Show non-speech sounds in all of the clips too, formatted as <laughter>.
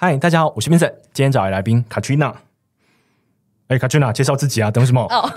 嗨，大家好，我是 Vincent，今天找来来宾 Katrina。哎，Katrina，介绍自己啊，等什么？哦，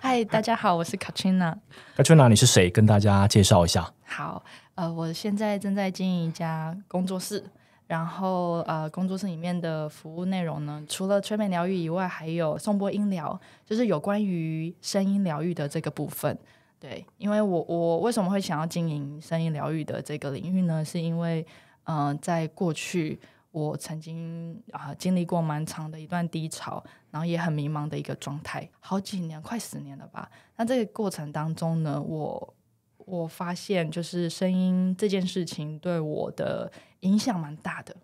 嗨，大家好，我是 Katrina。Katrina，你是谁？跟大家介绍一下。好，呃，我现在正在经营一家工作室，然后呃，工作室里面的服务内容呢，除了催眠疗愈以外，还有送波音疗，就是有关于声音疗愈的这个部分。对，因为我我为什么会想要经营声音疗愈的这个领域呢？是因为，嗯，在过去。我曾经啊经历过蛮长的一段低潮，然后也很迷茫的一个状态，好几年，快十年了吧。那这个过程当中呢，我我发现就是声音这件事情对我的影响蛮大的。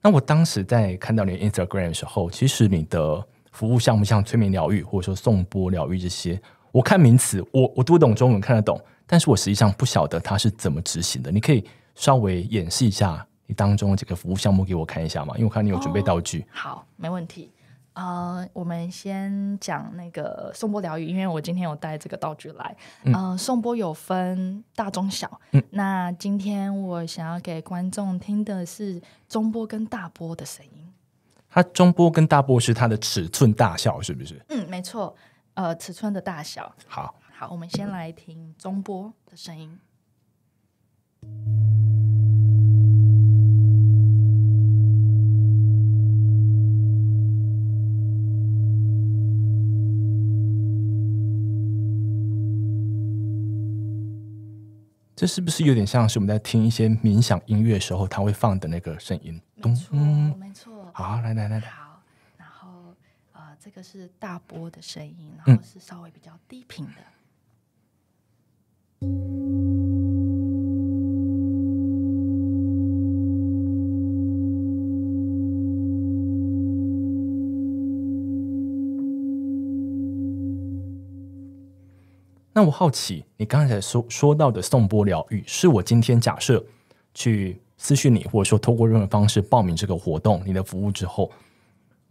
那我当时在看到你 Instagram 的时候，其实你的服务项目像催眠疗愈，或者说送波疗愈这些？我看名词，我我读懂中文看得懂，但是我实际上不晓得它是怎么执行的。你可以稍微演示一下。你当中这个服务项目给我看一下嘛？因为我看你有准备道具。好，没问题。呃，我们先讲那个送波疗愈，因为我今天有带这个道具来。呃，送波有分大、中、小。那今天我想要给观众听的是中波跟大波的声音。它中波跟大波是它的尺寸大小，是不是？嗯，没错。呃，尺寸的大小。好，好，我们先来听中波的声音。这是不是有点像是我们在听一些冥想音乐时候他会放的那个声音？咚，没错。好，来来来，好。然后，呃，这个是大波的声音，然后是稍微比较低频的。那我好奇，你刚才说说到的送波疗愈，是我今天假设去私讯你，或者说透过任何方式报名这个活动，你的服务之后，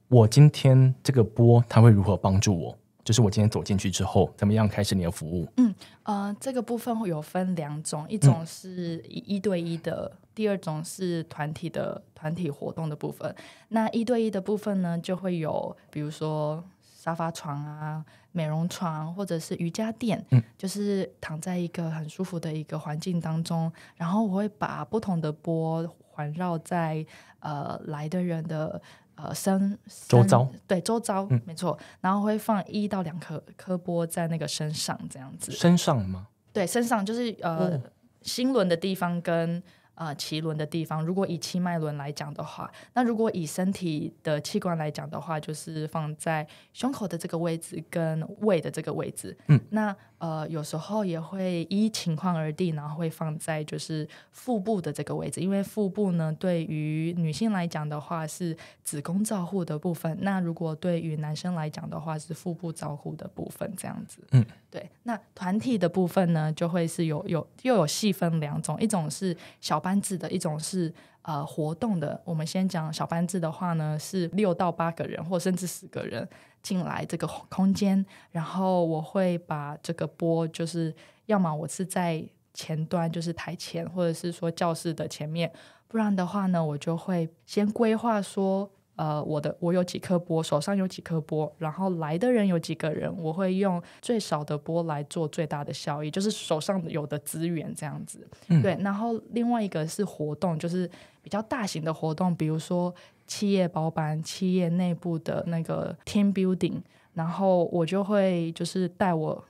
我今天这个波它会如何帮助我？就是我今天走进去之后，怎么样开始你的服务？嗯，呃，这个部分会有分两种，一种是一一对一的，第二种是团体的团体活动的部分。那一对一的部分呢，就会有比如说沙发床啊。美容床或者是瑜伽垫，就是躺在一个很舒服的一个环境当中，然后我会把不同的波环绕在呃来的人的呃身周遭，对周遭，嗯，没错，然后会放一到两颗颗波在那个身上，这样子身上吗？对，身上就是呃心轮的地方跟。呃，奇轮的地方，如果以七脉轮来讲的话，那如果以身体的器官来讲的话，就是放在胸口的这个位置跟胃的这个位置。嗯，那。呃，有时候也会依情况而定，然后会放在就是腹部的这个位置，因为腹部呢对于女性来讲的话是子宫照护的部分，那如果对于男生来讲的话是腹部照护的部分这样子。嗯，对。那团体的部分呢，就会是有有又有细分两种，一种是小班子的，一种是。呃，活动的，我们先讲小班制的话呢，是六到八个人，或甚至十个人进来这个空间，然后我会把这个波，就是要么我是在前端，就是台前，或者是说教室的前面，不然的话呢，我就会先规划说。呃，我的我有几颗波，手上有几颗波，然后来的人有几个人，我会用最少的波来做最大的效益，就是手上有的资源这样子。对，然后另外一个是活动，就是比较大型的活动，比如说企业包班、企业内部的那个 team building，然后我就会就是带我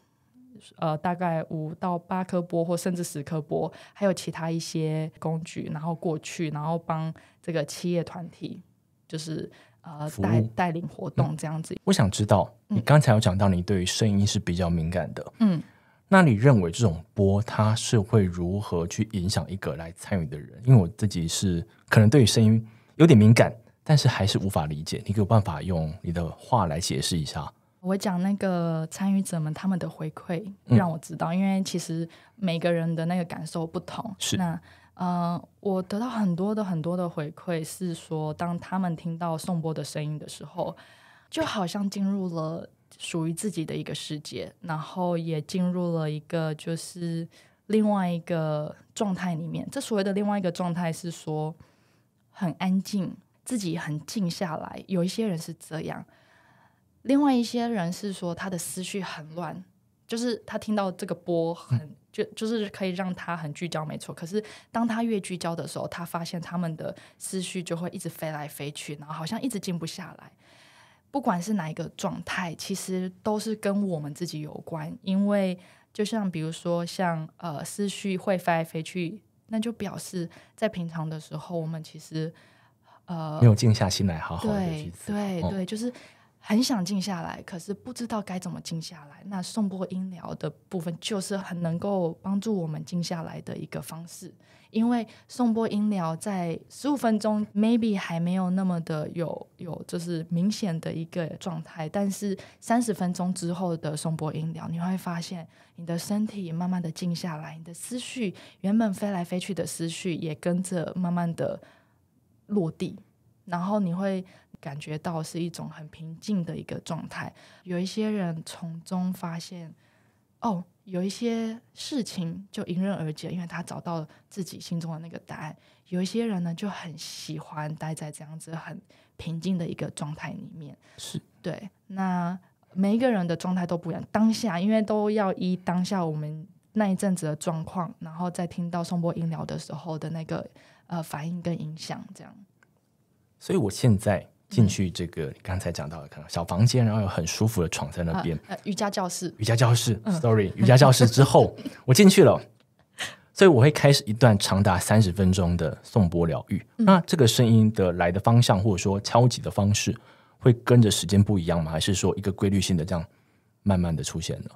呃大概五到八颗波，或甚至十颗波，还有其他一些工具，然后过去，然后帮这个企业团体。就是呃带带领活动这样子，我想知道你刚才有讲到你对于声音是比较敏感的，嗯，那你认为这种波它是会如何去影响一个来参与的人？因为我自己是可能对于声音有点敏感，但是还是无法理解，你有办法用你的话来解释一下？我讲那个参与者们他们的回馈让我知道，因为其实每个人的那个感受不同，是那。嗯，我得到很多的很多的回馈，是说当他们听到宋波的声音的时候，就好像进入了属于自己的一个世界，然后也进入了一个就是另外一个状态里面。这所谓的另外一个状态是说很安静，自己很静下来。有一些人是这样，另外一些人是说他的思绪很乱。就是他听到这个波很就就是可以让他很聚焦没错，可是当他越聚焦的时候，他发现他们的思绪就会一直飞来飞去，然后好像一直静不下来。不管是哪一个状态，其实都是跟我们自己有关。因为就像比如说像呃思绪会飞来飞去，那就表示在平常的时候，我们其实呃没有静下心来，好好的对对对，就是。很想静下来，可是不知道该怎么静下来。那颂波音疗的部分就是很能够帮助我们静下来的一个方式，因为颂波音疗在十五分钟 maybe 还没有那么的有有就是明显的一个状态，但是三十分钟之后的颂波音疗，你会发现你的身体慢慢的静下来，你的思绪原本飞来飞去的思绪也跟着慢慢的落地，然后你会。感觉到是一种很平静的一个状态，有一些人从中发现，哦，有一些事情就迎刃而解，因为他找到自己心中的那个答案。有一些人呢，就很喜欢待在这样子很平静的一个状态里面。是对，那每一个人的状态都不一样。当下，因为都要依当下我们那一阵子的状况，然后再听到送波音疗的时候的那个呃反应跟影响，这样。所以我现在。进去这个刚才讲到的，可能小房间，然后有很舒服的床在那边。呃，瑜伽教室，瑜伽教室，sorry，瑜伽教室之后，<laughs> 我进去了，所以我会开始一段长达三十分钟的颂钵疗愈。那这个声音的来的方向或者说敲击的方式，会跟着时间不一样吗？还是说一个规律性的这样慢慢的出现呢？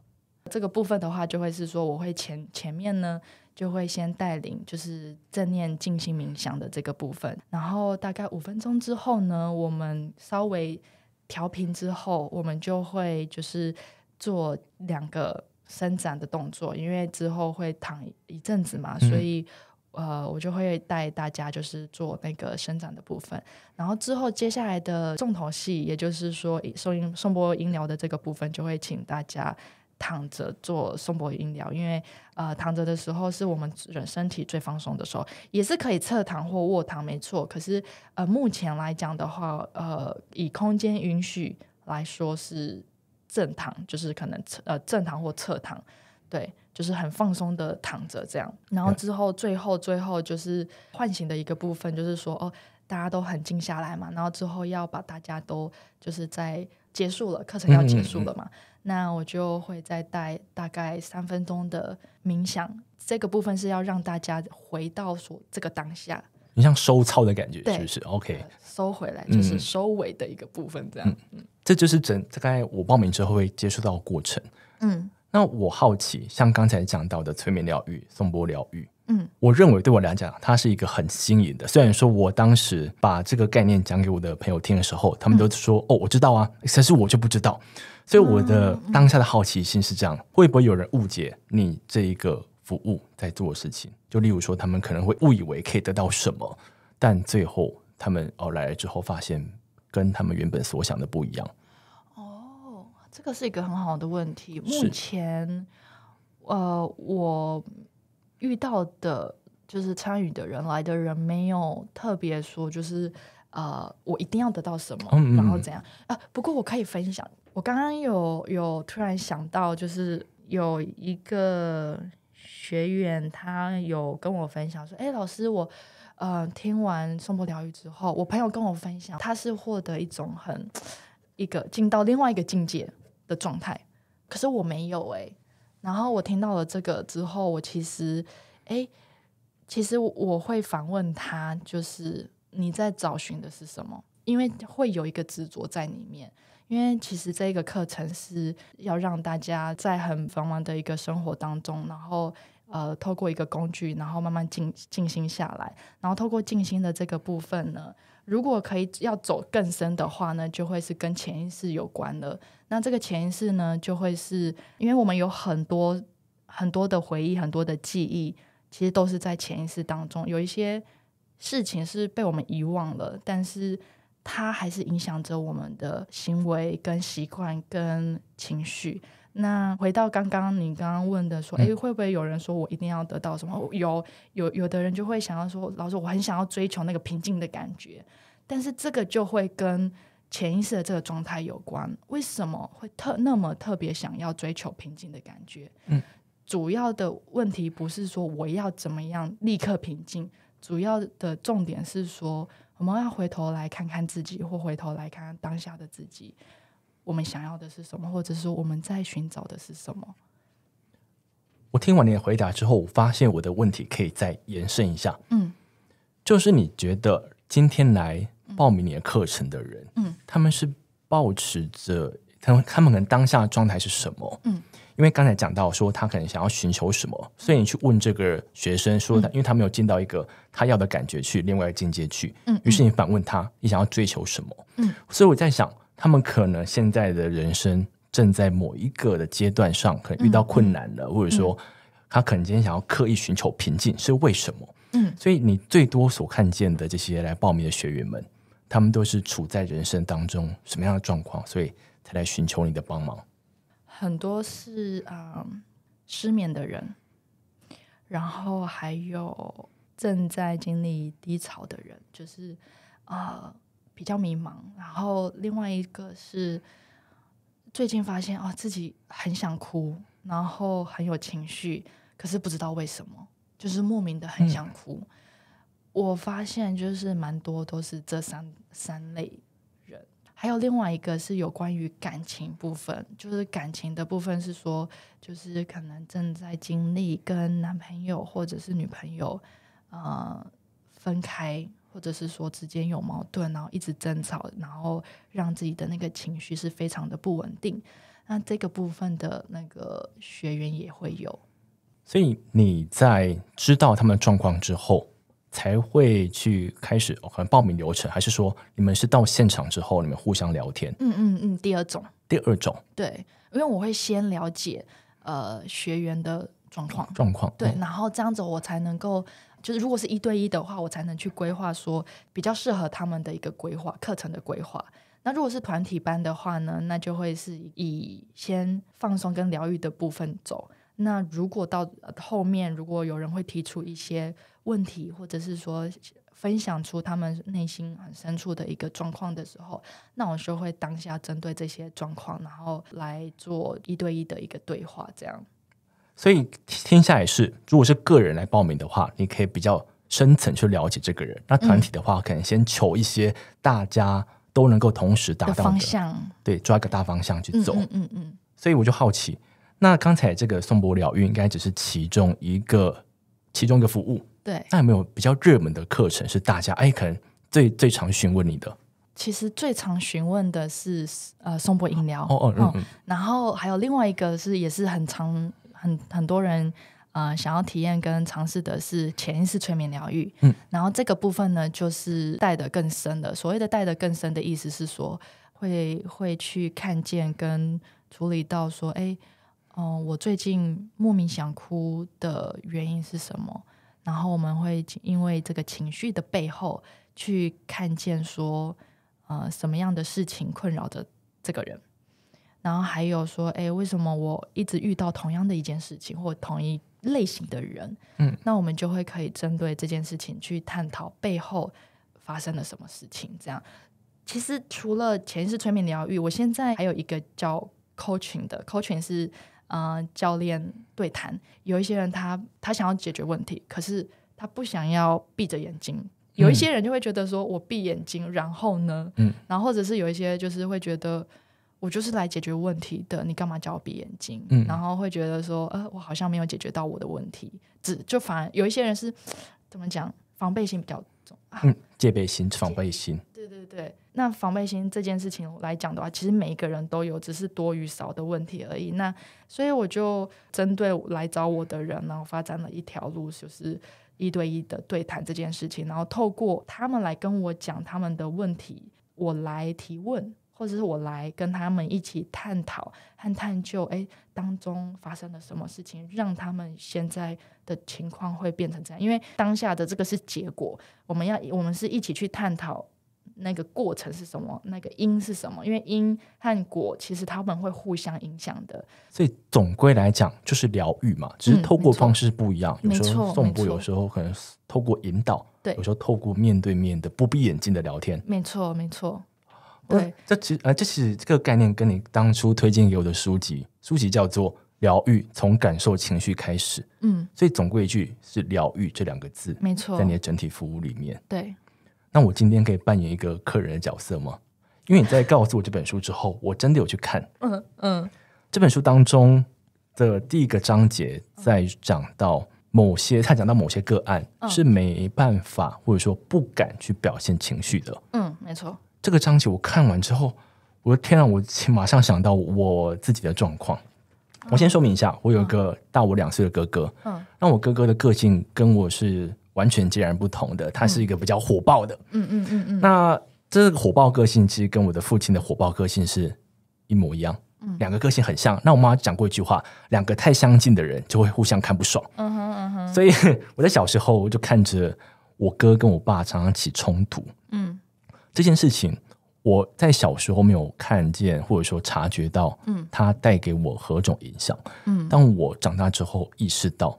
这个部分的话，就会是说，我会前前面呢，就会先带领就是正念静心冥想的这个部分，然后大概五分钟之后呢，我们稍微调平之后，我们就会就是做两个伸展的动作，因为之后会躺一阵子嘛，所以呃，我就会带大家就是做那个伸展的部分，然后之后接下来的重头戏，也就是说送音送播音疗的这个部分，就会请大家。躺着做松柏音疗，因为呃躺着的时候是我们人身体最放松的时候，也是可以侧躺或卧躺，没错。可是呃目前来讲的话，呃以空间允许来说是正躺，就是可能呃正躺或侧躺，对，就是很放松的躺着这样。然后之后最后最后就是唤醒的一个部分，就是说哦大家都很静下来嘛，然后之后要把大家都就是在结束了课程要结束了嘛。那我就会再带大概三分钟的冥想，这个部分是要让大家回到所这个当下，你像收操的感觉是不是？OK，收回来就是收尾的一个部分，这样。嗯，这就是整大概我报名之后会接触到过程。嗯，那我好奇，像刚才讲到的催眠疗愈、颂波疗愈。嗯，我认为对我来讲，它是一个很新颖的。虽然说，我当时把这个概念讲给我的朋友听的时候，他们都说：“哦，我知道啊。”但是，我就不知道。所以，我的当下的好奇心是这样：会不会有人误解你这一个服务在做的事情？就例如说，他们可能会误以为可以得到什么，但最后他们哦来了之后，发现跟他们原本所想的不一样。哦，这个是一个很好的问题。目前，呃，我。遇到的，就是参与的人来的人，没有特别说，就是呃，我一定要得到什么，然后怎样啊？不过我可以分享，我刚刚有有突然想到，就是有一个学员，他有跟我分享说：“哎，老师，我呃听完松波疗愈之后，我朋友跟我分享，他是获得一种很一个进到另外一个境界的状态，可是我没有哎。”然后我听到了这个之后，我其实，哎，其实我会反问他，就是你在找寻的是什么？因为会有一个执着在里面。因为其实这个课程是要让大家在很繁忙的一个生活当中，然后呃，透过一个工具，然后慢慢静静心下来。然后透过静心的这个部分呢。如果可以要走更深的话呢，就会是跟潜意识有关了。那这个潜意识呢，就会是因为我们有很多很多的回忆、很多的记忆，其实都是在潜意识当中。有一些事情是被我们遗忘了，但是它还是影响着我们的行为、跟习惯、跟情绪。那回到刚刚你刚刚问的说，诶，会不会有人说我一定要得到什么？有有有的人就会想要说，老师，我很想要追求那个平静的感觉。但是这个就会跟潜意识的这个状态有关。为什么会特那么特别想要追求平静的感觉？嗯，主要的问题不是说我要怎么样立刻平静，主要的重点是说我们要回头来看看自己，或回头来看看当下的自己。我们想要的是什么，或者说我们在寻找的是什么？我听完你的回答之后，我发现我的问题可以再延伸一下。嗯，就是你觉得今天来。报名你的课程的人，嗯，他们是保持着他们，他们可能当下状态是什么？嗯，因为刚才讲到说他可能想要寻求什么，所以你去问这个学生说，因为他没有见到一个他要的感觉去另外一个境界去，嗯，于是你反问他，你想要追求什么？嗯，所以我在想，他们可能现在的人生正在某一个的阶段上，可能遇到困难了，或者说他可能今天想要刻意寻求平静，是为什么？嗯，所以你最多所看见的这些来报名的学员们。他们都是处在人生当中什么样的状况，所以才来寻求你的帮忙。很多是啊，失眠的人，然后还有正在经历低潮的人，就是啊比较迷茫。然后另外一个是最近发现啊自己很想哭，然后很有情绪，可是不知道为什么，就是莫名的很想哭。我发现就是蛮多都是这三三类人，还有另外一个是有关于感情部分，就是感情的部分是说，就是可能正在经历跟男朋友或者是女朋友呃分开，或者是说之间有矛盾，然后一直争吵，然后让自己的那个情绪是非常的不稳定。那这个部分的那个学员也会有，所以你在知道他们的状况之后。才会去开始可能报名流程，还是说你们是到现场之后你们互相聊天？嗯嗯嗯，第二种，第二种，对，因为我会先了解呃学员的状况，状况对，然后这样子我才能够就是如果是一对一的话，我才能去规划说比较适合他们的一个规划课程的规划。那如果是团体班的话呢，那就会是以先放松跟疗愈的部分走。那如果到后面，如果有人会提出一些。问题，或者是说分享出他们内心很深处的一个状况的时候，那我就会当下针对这些状况，然后来做一对一的一个对话，这样。所以，天下也是，如果是个人来报名的话，你可以比较深层去了解这个人；那团体的话，可能先求一些大家都能够同时达到的方向，对，抓个大方向去走。嗯嗯嗯。所以，我就好奇，那刚才这个宋博疗愈应该只是其中一个，其中一个服务。对，那有没有比较热门的课程是大家哎，可能最最常询问你的？其实最常询问的是呃，松钵音疗哦哦，然后还有另外一个是，也是很常很很多人呃想要体验跟尝试的是潜意识催眠疗愈。嗯，然后这个部分呢，就是带的更深的，所谓的带的更深的意思是说，会会去看见跟处理到说，哎，哦，我最近莫名想哭的原因是什么？然后我们会因为这个情绪的背后去看见说，呃，什么样的事情困扰着这个人，然后还有说，哎，为什么我一直遇到同样的一件事情或同一类型的人？嗯，那我们就会可以针对这件事情去探讨背后发生了什么事情。这样，其实除了潜意识催眠疗愈，我现在还有一个叫 coaching 的 coaching 是。呃，教练对谈，有一些人他他想要解决问题，可是他不想要闭着眼睛。有一些人就会觉得说，我闭眼睛，然后呢，嗯，然后或者是有一些就是会觉得，我就是来解决问题的，你干嘛叫我闭眼睛？嗯，然后会觉得说，呃，我好像没有解决到我的问题，只就反而有一些人是怎么讲，防备心比较重啊，嗯，戒备心、防备心，对对对。那防备心这件事情来讲的话，其实每一个人都有，只是多与少的问题而已。那所以我就针对来找我的人，然后发展了一条路，就是一对一的对谈这件事情。然后透过他们来跟我讲他们的问题，我来提问，或者是我来跟他们一起探讨和探究，哎，当中发生了什么事情，让他们现在的情况会变成这样。因为当下的这个是结果，我们要我们是一起去探讨。那个过程是什么？那个因是什么？因为因和果其实他们会互相影响的，所以总归来讲就是疗愈嘛，只是透过方式不一样。时候送错。有时候可能透过引导，对，有时候透过面对面的、不闭眼睛的聊天。没错，没错。对，这其实呃，这是这个概念跟你当初推荐给我的书籍，书籍叫做《疗愈从感受情绪开始》。嗯，所以总归一句是“疗愈”这两个字，没错，在你的整体服务里面，对。那我今天可以扮演一个客人的角色吗？因为你在告诉我这本书之后，我真的有去看。嗯嗯，这本书当中的第一个章节在讲到某些，他讲到某些个案是没办法或者说不敢去表现情绪的。嗯，没错。这个章节我看完之后，我的天啊，我马上想到我自己的状况。我先说明一下，我有一个大我两岁的哥哥。嗯，那我哥哥的个性跟我是。完全截然不同的，他是一个比较火爆的，嗯嗯嗯嗯。那这个火爆个性其实跟我的父亲的火爆个性是一模一样，两个个性很像。那我妈讲过一句话：两个太相近的人就会互相看不爽。嗯嗯所以 <laughs> 我在小时候就看着我哥跟我爸常常起冲突。嗯，这件事情我在小时候没有看见或者说察觉到，嗯，它带给我何种影响？嗯，我长大之后意识到。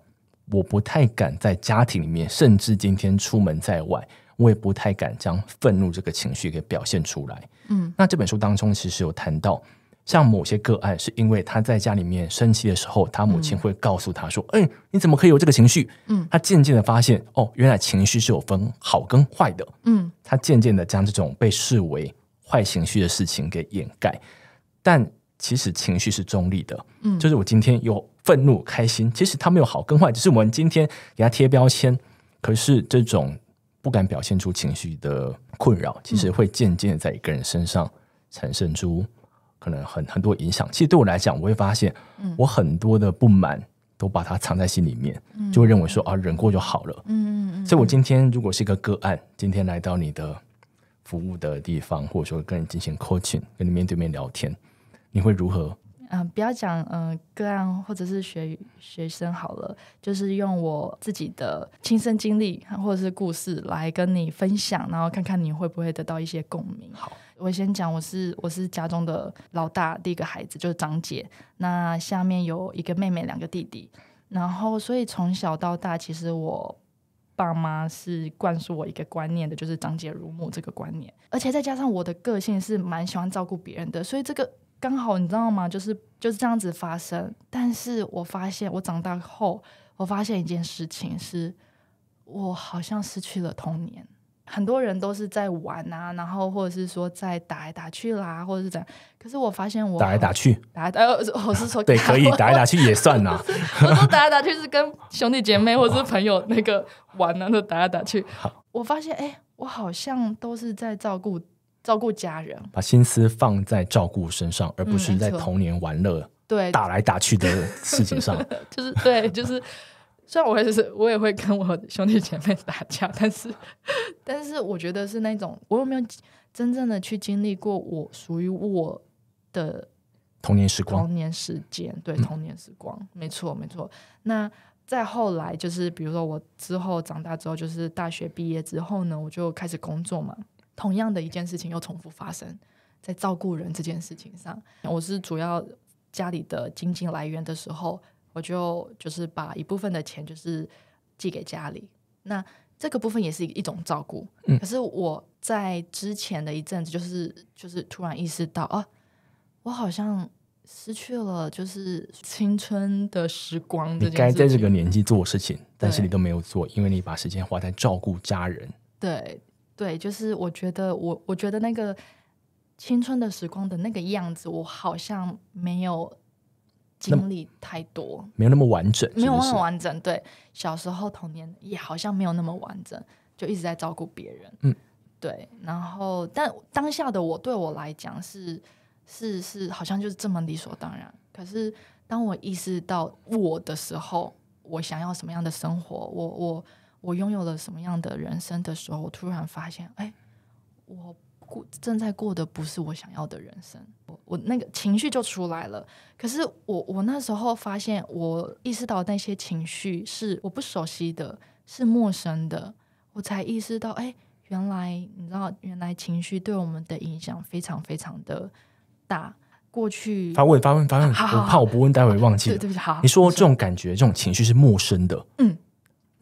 我不太敢在家庭里面，甚至今天出门在外，我也不太敢将愤怒这个情绪给表现出来。嗯，那这本书当中其实有谈到，像某些个案是因为他在家里面生气的时候，他母亲会告诉他说：“嗯，你怎么可以有这个情绪？”嗯，他渐渐的发现，哦，原来情绪是有分好跟坏的。嗯，他渐渐的将这种被视为坏情绪的事情给掩盖，但其实情绪是中立的。嗯，就是我今天有。愤怒、开心，其实它没有好跟坏，只是我们今天给他贴标签。可是这种不敢表现出情绪的困扰，其实会渐渐在一个人身上产生出可能很很多影响。其实对我来讲，我会发现，我很多的不满都把它藏在心里面，就会认为说啊，忍过就好了。嗯嗯嗯。所以我今天如果是一个个案，今天来到你的服务的地方，或者说跟你进行 coaching，跟你面对面聊天，你会如何？嗯，不要讲嗯个案或者是学学生好了，就是用我自己的亲身经历或者是故事来跟你分享，然后看看你会不会得到一些共鸣。好，我先讲，我是我是家中的老大，第一个孩子就是长姐。那下面有一个妹妹，两个弟弟。然后，所以从小到大，其实我爸妈是灌输我一个观念的，就是长姐如母这个观念。而且再加上我的个性是蛮喜欢照顾别人的，所以这个。刚好你知道吗？就是就是这样子发生。但是我发现，我长大后，我发现一件事情是，我好像失去了童年。很多人都是在玩啊，然后或者是说在打来打去啦，或者是怎样。可是我发现，我打来打去，打来打去，我是说，<laughs> 对，可以打来打去也算啊。<laughs> 我说打来打去是跟兄弟姐妹或是朋友那个玩啊，那打来打去。我发现，哎，我好像都是在照顾。照顾家人，把心思放在照顾身上，而不是在童年玩乐、对打来打去的事情上。<laughs> 就是对，就是虽然我也是，我也会跟我兄弟姐妹打架，但是，但是我觉得是那种我有没有真正的去经历过我属于我的童年时光、童年时间？对，童年时光，没错，没错。那再后来，就是比如说我之后长大之后，就是大学毕业之后呢，我就开始工作嘛。同样的一件事情又重复发生在照顾人这件事情上。我是主要家里的经济来源的时候，我就就是把一部分的钱就是寄给家里。那这个部分也是一种照顾。嗯，可是我在之前的一阵子，就是就是突然意识到啊，我好像失去了就是青春的时光。你该在这个年纪做事情，但是你都没有做，因为你把时间花在照顾家人。对。对，就是我觉得我，我觉得那个青春的时光的那个样子，我好像没有经历太多，没有那么完整，没有那么完整。对，小时候童年也好像没有那么完整，就一直在照顾别人。嗯，对。然后，但当下的我对我来讲是是是，好像就是这么理所当然。可是当我意识到我的时候，我想要什么样的生活？我我。我拥有了什么样的人生的时候，我突然发现，哎，我过正在过的不是我想要的人生，我我那个情绪就出来了。可是我我那时候发现，我意识到那些情绪是我不熟悉的，是陌生的，我才意识到，哎，原来你知道，原来情绪对我们的影响非常非常的大。过去发问发问发问，我怕我不问，待会忘记了。对，好。你说这种感觉，这种情绪是陌生的。嗯。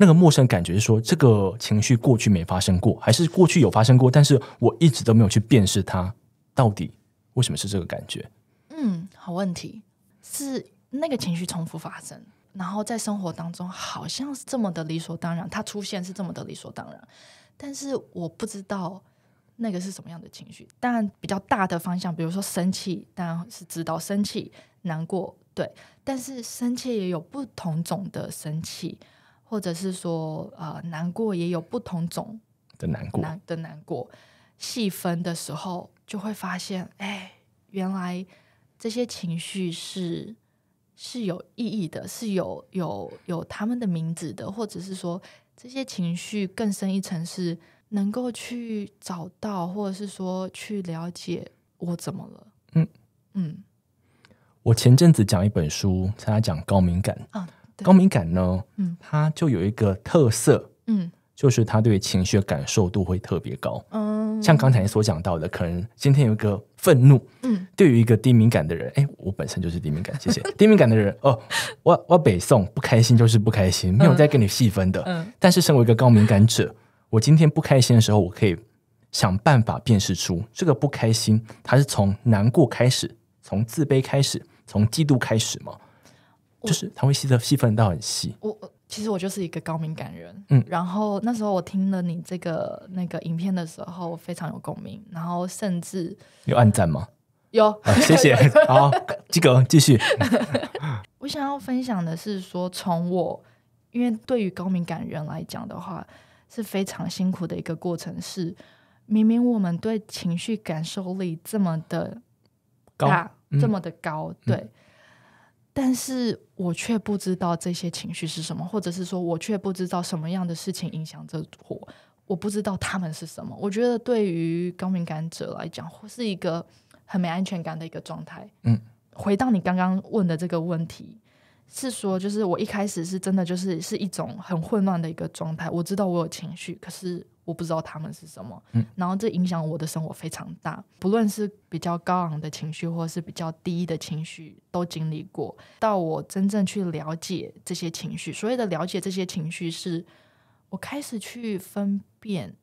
那个陌生感觉是说，这个情绪过去没发生过，还是过去有发生过？但是我一直都没有去辨识它，到底为什么是这个感觉？嗯，好问题，是那个情绪重复发生，然后在生活当中好像是这么的理所当然，它出现是这么的理所当然，但是我不知道那个是什么样的情绪。但比较大的方向，比如说生气，当然是知道生气、难过，对，但是生气也有不同种的生气。或者是说，呃，难过也有不同种的难过，难的难过。细分的时候，就会发现，哎，原来这些情绪是是有意义的，是有有有他们的名字的，或者是说，这些情绪更深一层是能够去找到，或者是说去了解我怎么了。嗯嗯。我前阵子讲一本书，他加讲高敏感高敏感呢，嗯，他就有一个特色，嗯，就是他对情绪的感受度会特别高，嗯，像刚才所讲到的，可能今天有一个愤怒，嗯，对于一个低敏感的人，哎，我本身就是低敏感，谢谢。<laughs> 低敏感的人，哦，我我北宋不开心就是不开心，没有再跟你细分的，嗯，但是身为一个高敏感者，<laughs> 我今天不开心的时候，我可以想办法辨识出这个不开心，它是从难过开始，从自卑开始，从嫉妒开始吗？就是他会细的细分到很细。我其实我就是一个高敏感人。嗯，然后那时候我听了你这个那个影片的时候，非常有共鸣。然后甚至有暗赞吗？有，谢谢。<laughs> 好，及格，继续。<laughs> 我想要分享的是说，从我因为对于高敏感人来讲的话，是非常辛苦的一个过程。是明明我们对情绪感受力这么的高，这么的高，对，但是。我却不知道这些情绪是什么，或者是说我却不知道什么样的事情影响着我，我不知道他们是什么。我觉得对于高敏感者来讲，是一个很没安全感的一个状态。嗯，回到你刚刚问的这个问题，是说，就是我一开始是真的，就是是一种很混乱的一个状态。我知道我有情绪，可是。我不知道他们是什么，然后这影响我的生活非常大。不论是比较高昂的情绪，或是比较低的情绪，都经历过。到我真正去了解这些情绪，所谓的了解这些情绪，是我开始去分辨，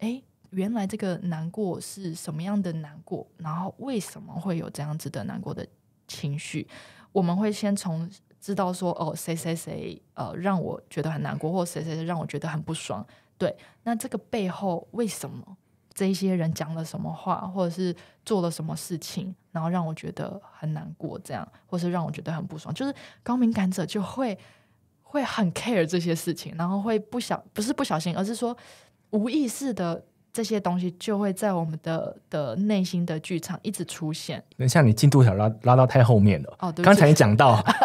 哎，原来这个难过是什么样的难过，然后为什么会有这样子的难过的情绪？我们会先从知道说，哦，谁谁谁，呃，让我觉得很难过，或谁谁谁让我觉得很不爽。对，那这个背后为什么这一些人讲了什么话，或者是做了什么事情，然后让我觉得很难过，这样，或是让我觉得很不爽，就是高敏感者就会会很 care 这些事情，然后会不小不是不小心，而是说无意识的这些东西就会在我们的的内心的剧场一直出现。等一下，你进度条拉拉到太后面了哦，刚才讲到。<laughs>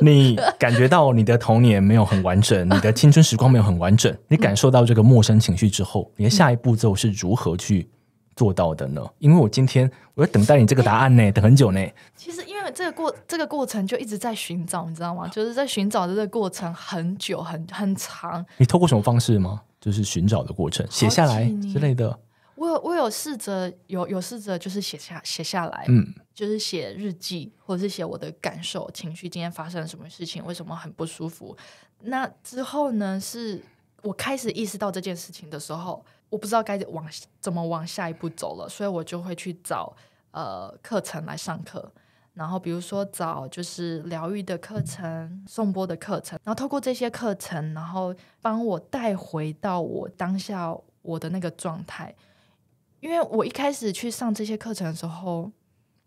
你感觉到你的童年没有很完整，你的青春时光没有很完整。你感受到这个陌生情绪之后，你的下一步骤是如何去做到的呢？因为我今天我要等待你这个答案呢，等很久呢。其实因为这个过这个过程就一直在寻找，你知道吗？就是在寻找的这个过程，很久很很长。你透过什么方式吗？就是寻找的过程，写下来之类的。我有我有试着有有试着就是写下写下来，嗯。就是写日记，或者是写我的感受、情绪，今天发生了什么事情，为什么很不舒服。那之后呢？是我开始意识到这件事情的时候，我不知道该往怎么往下一步走了，所以我就会去找呃课程来上课，然后比如说找就是疗愈的课程、颂钵的课程，然后透过这些课程，然后帮我带回到我当下我的那个状态，因为我一开始去上这些课程的时候。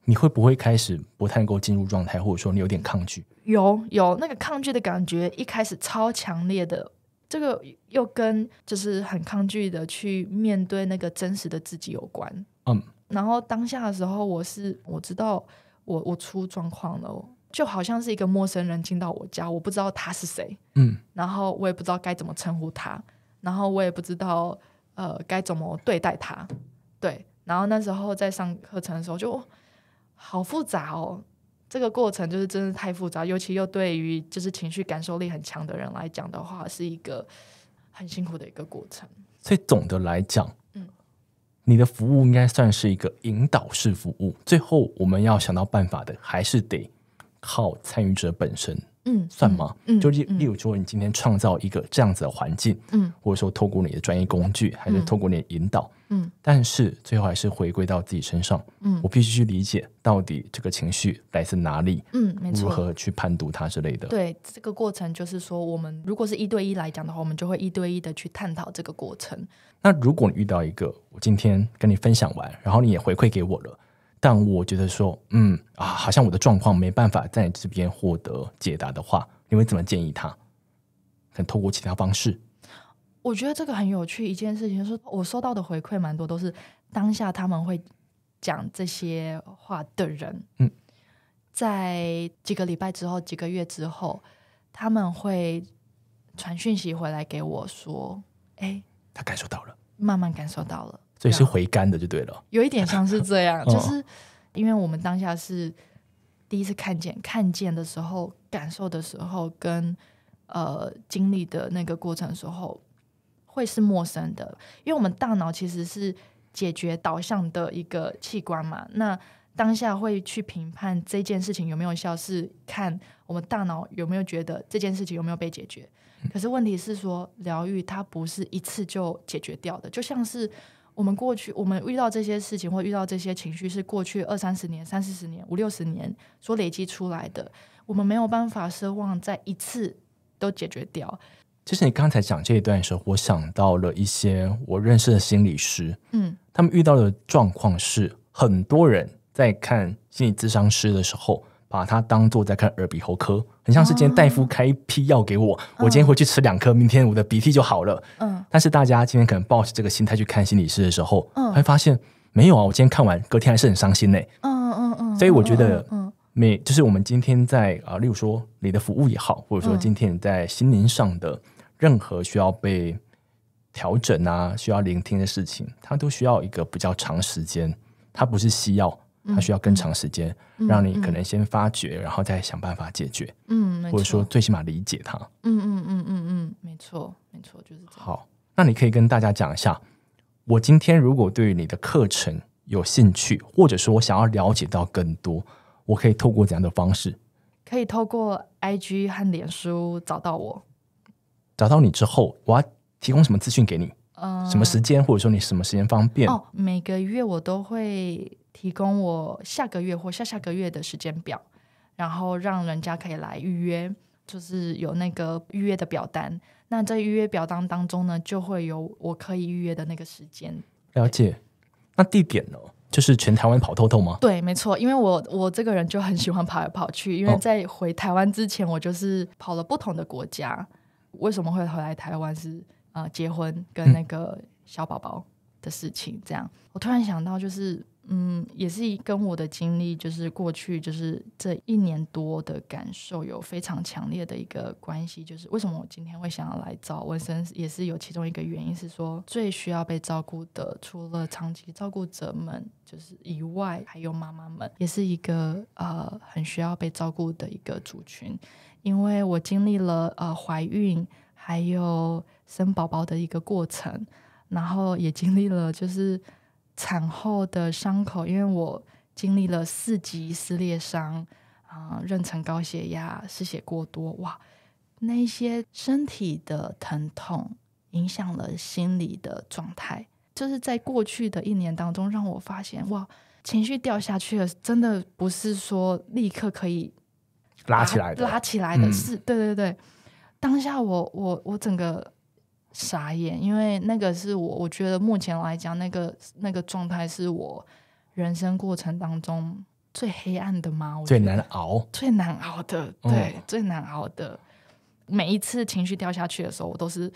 你会不会开始不太能够进入状态，或者说你有点抗拒？有有那个抗拒的感觉，一开始超强烈的，这个又跟就是很抗拒的去面对那个真实的自己有关。嗯，然后当下的时候，我是我知道我我出状况了，就好像是一个陌生人进到我家，我不知道他是谁，嗯，然后我也不知道该怎么称呼他，然后我也不知道呃该怎么对待他，对，然后那时候在上课程的时候就。好复杂哦，这个过程就是真的太复杂，尤其又对于就是情绪感受力很强的人来讲的话，是一个很辛苦的一个过程。所以总的来讲，嗯，你的服务应该算是一个引导式服务，最后我们要想到办法的，还是得靠参与者本身。嗯，算吗？就例例如说，你今天创造一个这样子的环境，嗯，或者说透过你的专业工具，还是透过你的引导，嗯，但是最后还是回归到自己身上，嗯，我必须去理解到底这个情绪来自哪里，嗯，如何去判读它之类的。对，这个过程就是说，我们如果是一对一来讲的话，我们就会一对一的去探讨这个过程。那如果你遇到一个，我今天跟你分享完，然后你也回馈给我了。但我觉得说，嗯啊，好像我的状况没办法在这边获得解答的话，你会怎么建议他？可能透过其他方式。我觉得这个很有趣，一件事情就是我收到的回馈蛮多，都是当下他们会讲这些话的人。嗯，在几个礼拜之后、几个月之后，他们会传讯息回来给我说：“哎，他感受到了，慢慢感受到了。”所以是回甘的，就对了。有一点像是这样，<laughs> 就是因为我们当下是第一次看见，看见的时候、感受的时候，跟呃经历的那个过程时候，会是陌生的。因为我们大脑其实是解决导向的一个器官嘛。那当下会去评判这件事情有没有效，是看我们大脑有没有觉得这件事情有没有被解决。可是问题是说，疗愈它不是一次就解决掉的，就像是。我们过去，我们遇到这些事情或遇到这些情绪，是过去二三十年、三四十年、五六十年所累积出来的。我们没有办法奢望在一次都解决掉。其实你刚才讲这一段的时候，我想到了一些我认识的心理师，嗯，他们遇到的状况是，很多人在看心理咨商师的时候。把它当做在看耳鼻喉科，很像是今天大夫开一批药给我，我今天回去吃两颗，明天我的鼻涕就好了。嗯，但是大家今天可能抱着这个心态去看心理师的时候，会发现没有啊，我今天看完，隔天还是很伤心嘞。嗯嗯嗯。所以我觉得，每就是我们今天在啊，例如说你的服务也好，或者说今天在心灵上的任何需要被调整啊，需要聆听的事情，它都需要一个比较长时间，它不是西药。它需要更长时间，让你可能先发掘，然后再想办法解决，嗯，或者说最起码理解它，嗯嗯嗯嗯嗯，没错，没错，就是好。那你可以跟大家讲一下，我今天如果对你的课程有兴趣，或者说想要了解到更多，我可以透过怎样的方式？可以透过 IG 和脸书找到我，找到你之后，我要提供什么资讯给你？什么时间，或者说你什么时间方便？哦，每个月我都会。提供我下个月或下下个月的时间表，然后让人家可以来预约，就是有那个预约的表单。那在预约表单当中呢，就会有我可以预约的那个时间。了解。那地点呢？就是全台湾跑透透吗？对，没错。因为我我这个人就很喜欢跑来跑去。因为在回台湾之前，我就是跑了不同的国家。为什么会回来台湾？是呃，结婚跟那个小宝宝的事情。这样，我突然想到就是。嗯，也是跟我的经历，就是过去，就是这一年多的感受有非常强烈的一个关系。就是为什么我今天会想要来找纹身，也是有其中一个原因是说，最需要被照顾的，除了长期照顾者们就是以外，还有妈妈们，也是一个呃很需要被照顾的一个族群。因为我经历了呃怀孕，还有生宝宝的一个过程，然后也经历了就是。产后的伤口，因为我经历了四级撕裂伤啊，妊娠高血压、失血过多，哇，那些身体的疼痛影响了心理的状态，就是在过去的一年当中，让我发现哇，情绪掉下去了，真的不是说立刻可以拉起来拉起来的，是，对对对，当下我我我整个。傻眼，因为那个是我，我觉得目前来讲，那个那个状态是我人生过程当中最黑暗的吗？最难熬，最难熬的，对，最难熬的。每一次情绪掉下去的时候，我都是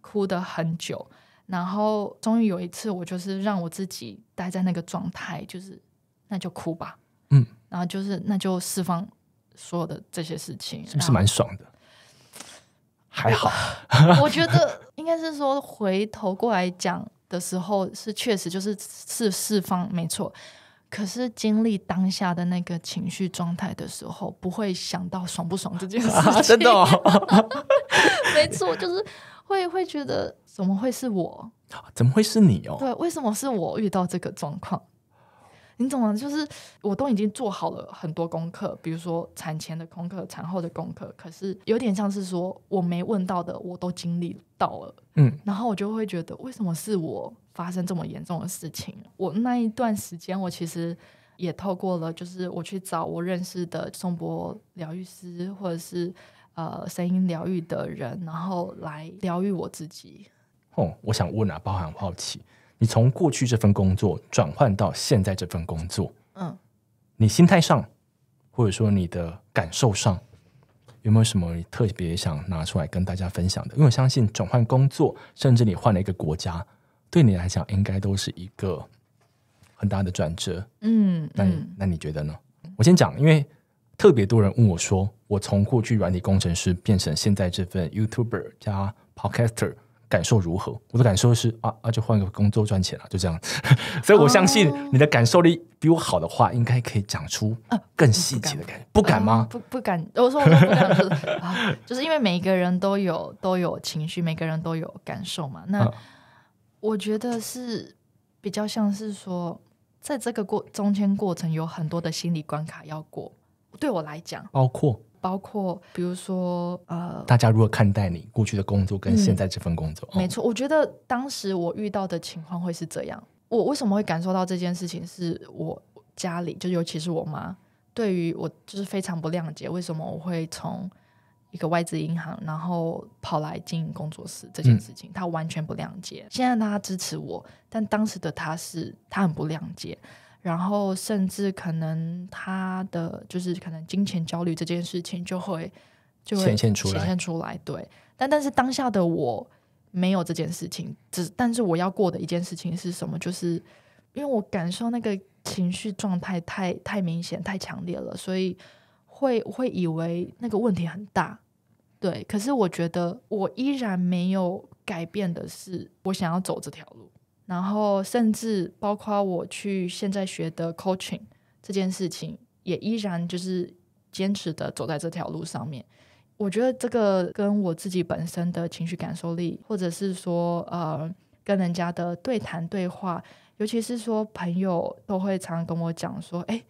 哭的很久。然后终于有一次，我就是让我自己待在那个状态，就是那就哭吧，嗯，然后就是那就释放所有的这些事情，是不是蛮爽的？还好，<laughs> 我觉得应该是说回头过来讲的时候，是确实就是是释放没错。可是经历当下的那个情绪状态的时候，不会想到爽不爽这件事，<laughs> 真的，<laughs> 没错，就是会会觉得怎么会是我，怎么会是你哦？对，为什么是我遇到这个状况？你怎么就是我都已经做好了很多功课，比如说产前的功课、产后的功课，可是有点像是说我没问到的，我都经历到了。嗯，然后我就会觉得，为什么是我发生这么严重的事情？我那一段时间，我其实也透过了，就是我去找我认识的颂钵疗愈师，或者是呃声音疗愈的人，然后来疗愈我自己。哦，我想问啊，包含好奇。你从过去这份工作转换到现在这份工作，嗯，你心态上或者说你的感受上有没有什么特别想拿出来跟大家分享的？因为我相信转换工作，甚至你换了一个国家，对你来讲应该都是一个很大的转折。嗯，那那你觉得呢？我先讲，因为特别多人问我说，我从过去软体工程师变成现在这份 YouTuber 加 Podcaster。感受如何？我的感受是啊，那就换个工作赚钱了，就这样子。<laughs> 所以我相信你的感受力比我好的话，应该可以讲出更细节的感觉。不敢吗？不，不敢。我说不敢，就是啊，<laughs> 就是因为每一个人都有都有情绪，每个人都有感受嘛。那我觉得是比较像是说，在这个过中间过程有很多的心理关卡要过。对我来讲，包括。包括，比如说，呃，大家如何看待你过去的工作跟现在这份工作？没错，我觉得当时我遇到的情况会是这样。我为什么会感受到这件事情？是我家里，就尤其是我妈，对于我就是非常不谅解。为什么我会从一个外资银行，然后跑来经营工作室这件事情，她完全不谅解。现在她支持我，但当时的她是，她很不谅解。然后，甚至可能他的就是可能金钱焦虑这件事情就会就会显现出来。显现出来，对。但但是当下的我没有这件事情，只但是我要过的一件事情是什么？就是因为我感受那个情绪状态太太明显、太强烈了，所以会会以为那个问题很大。对，可是我觉得我依然没有改变的是，我想要走这条路。然后，甚至包括我去现在学的 coaching 这件事情，也依然就是坚持的走在这条路上面。我觉得这个跟我自己本身的情绪感受力，或者是说呃，跟人家的对谈对话，尤其是说朋友都会常跟我讲说，哎，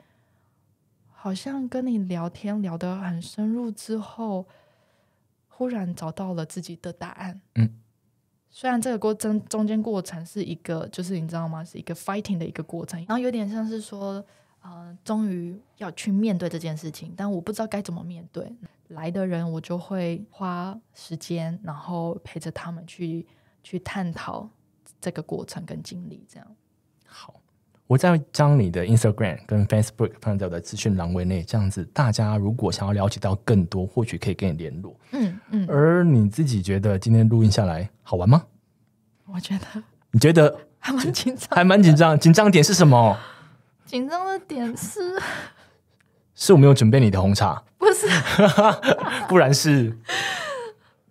好像跟你聊天聊得很深入之后，忽然找到了自己的答案。嗯。虽然这个过中中间过程是一个，就是你知道吗？是一个 fighting 的一个过程，然后有点像是说，呃，终于要去面对这件事情，但我不知道该怎么面对。来的人我就会花时间，然后陪着他们去去探讨这个过程跟经历，这样好。我再将你的 Instagram 跟 Facebook 放在我的资讯栏位内，这样子大家如果想要了解到更多，或许可以跟你联络。嗯嗯。而你自己觉得今天录音下来好玩吗？我觉得。你觉得？还蛮紧张。还蛮紧张。紧张点是什么？紧张的点是，<laughs> 是我没有准备你的红茶。不是。<laughs> 不然是。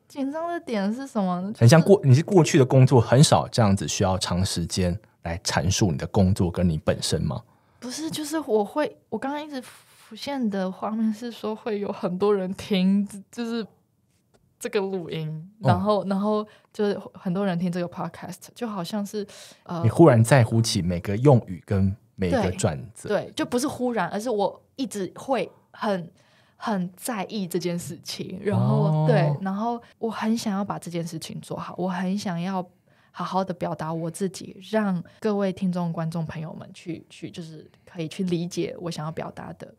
紧张的点是什么？很像过，你是过去的工作很少这样子需要长时间。来阐述你的工作跟你本身吗？不是，就是我会，我刚刚一直浮现的画面是说，会有很多人听，就是这个录音，然后，然后就是很多人听这个 podcast，就好像是呃，你忽然在乎起每个用语跟每个转折，对，就不是忽然，而是我一直会很很在意这件事情，然后对，然后我很想要把这件事情做好，我很想要。好好的表达我自己，让各位听众、观众朋友们去去，就是可以去理解我想要表达的。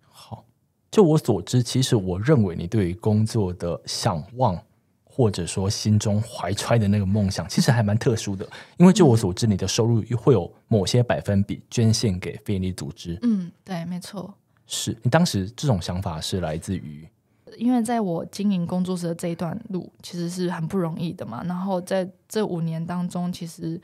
好，就我所知，其实我认为你对于工作的向往，或者说心中怀揣的那个梦想，其实还蛮特殊的。因为就我所知，你的收入会有某些百分比捐献给非营利组织。嗯，对，没错。是你当时这种想法是来自于。因为在我经营工作室的这一段路，其实是很不容易的嘛。然后在这五年当中，其实，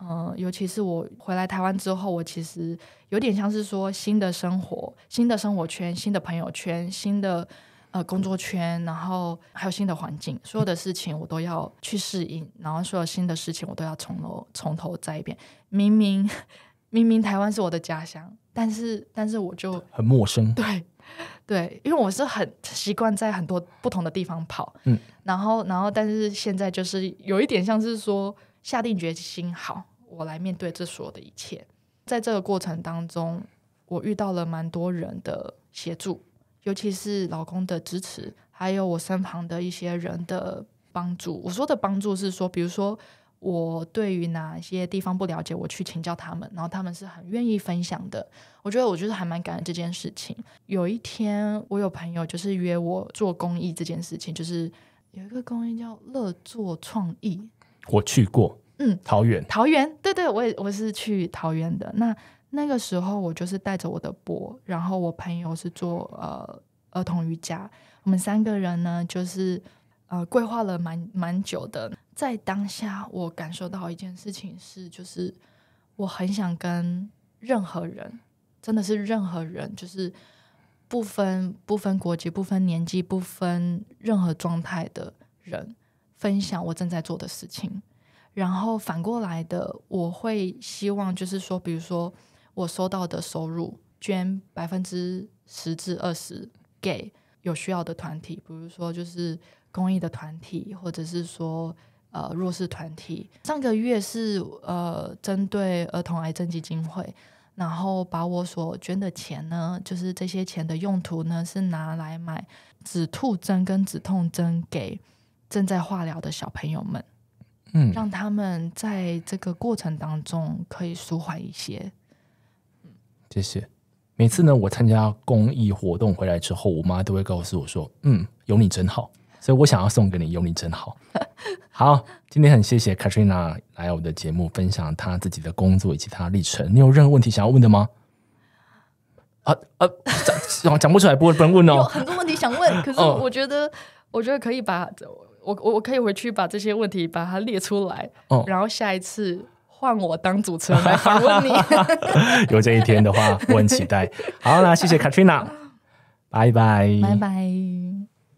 嗯，尤其是我回来台湾之后，我其实有点像是说新的生活、新的生活圈、新的朋友圈、新的呃工作圈，然后还有新的环境，所有的事情我都要去适应，然后所有新的事情我都要从头从头再一遍。明明 <laughs> 明明台湾是我的家乡，但是但是我就很陌生，对。<laughs> 对，因为我是很习惯在很多不同的地方跑，嗯，然后，然后，但是现在就是有一点像是说下定决心，好，我来面对这所有的一切。在这个过程当中，我遇到了蛮多人的协助，尤其是老公的支持，还有我身旁的一些人的帮助。我说的帮助是说，比如说。我对于哪些地方不了解，我去请教他们，然后他们是很愿意分享的。我觉得我就是还蛮感恩这件事情。有一天，我有朋友就是约我做公益这件事情，就是有一个公益叫乐做创意，我去过，嗯，桃园，桃园，对对，我也我是去桃园的。那那个时候，我就是带着我的博，然后我朋友是做呃儿童瑜伽，我们三个人呢就是呃规划了蛮蛮久的。在当下，我感受到一件事情是，就是我很想跟任何人，真的是任何人，就是不分不分国籍、不分年纪、不分任何状态的人，分享我正在做的事情。然后反过来的，我会希望就是说，比如说我收到的收入，捐百分之十至二十给有需要的团体，比如说就是公益的团体，或者是说。呃，弱势团体上个月是呃，针对儿童癌症基金会，然后把我所捐的钱呢，就是这些钱的用途呢，是拿来买止吐针跟止痛针给正在化疗的小朋友们，嗯，让他们在这个过程当中可以舒缓一些。谢谢。每次呢，我参加公益活动回来之后，我妈都会告诉我说：“嗯，有你真好。”所以我想要送给你“有你真好”。<laughs> 好，今天很谢谢 Katrina 来我们的节目分享她自己的工作以及她历程。你有任何问题想要问的吗？啊啊，讲 <laughs> 讲不出来，不不能问哦。有很多问题想问，<laughs> 可是我觉得，我觉得可以把，我我我可以回去把这些问题把它列出来。哦，然后下一次换我当主持人来访问你。有这一天的话，我很期待。好，那谢谢 Katrina，拜拜，拜拜。